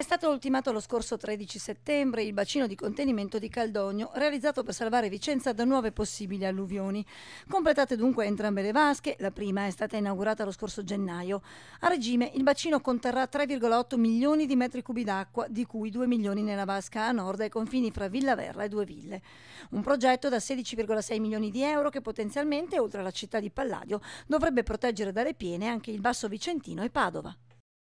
È stato ultimato lo scorso 13 settembre il bacino di contenimento di Caldogno, realizzato per salvare Vicenza da nuove possibili alluvioni. Completate dunque entrambe le vasche, la prima è stata inaugurata lo scorso gennaio. A regime il bacino conterrà 3,8 milioni di metri cubi d'acqua, di cui 2 milioni nella vasca a nord ai confini fra Villa Verra e Due Ville. Un progetto da 16,6 milioni di euro che potenzialmente, oltre alla città di Palladio, dovrebbe proteggere dalle piene anche il Basso Vicentino e Padova.